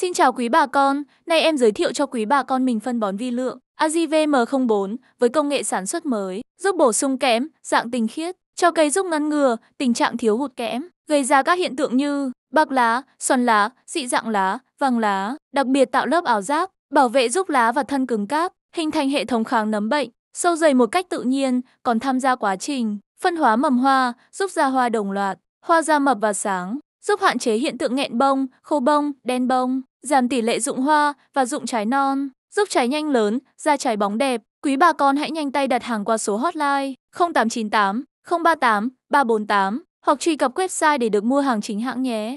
Xin chào quý bà con, nay em giới thiệu cho quý bà con mình phân bón vi lượng agvm 04 với công nghệ sản xuất mới, giúp bổ sung kẽm, dạng tinh khiết, cho cây giúp ngăn ngừa tình trạng thiếu hụt kẽm, gây ra các hiện tượng như bạc lá, xoắn lá, dị dạng lá, vàng lá, đặc biệt tạo lớp ảo giáp, bảo vệ giúp lá và thân cứng cáp, hình thành hệ thống kháng nấm bệnh, sâu dày một cách tự nhiên, còn tham gia quá trình phân hóa mầm hoa, giúp ra hoa đồng loạt, hoa ra mập và sáng giúp hạn chế hiện tượng nghẹn bông, khô bông, đen bông, giảm tỷ lệ rụng hoa và rụng trái non, giúp trái nhanh lớn, ra trái bóng đẹp. Quý bà con hãy nhanh tay đặt hàng qua số hotline 0898 038 348 hoặc truy cập website để được mua hàng chính hãng nhé.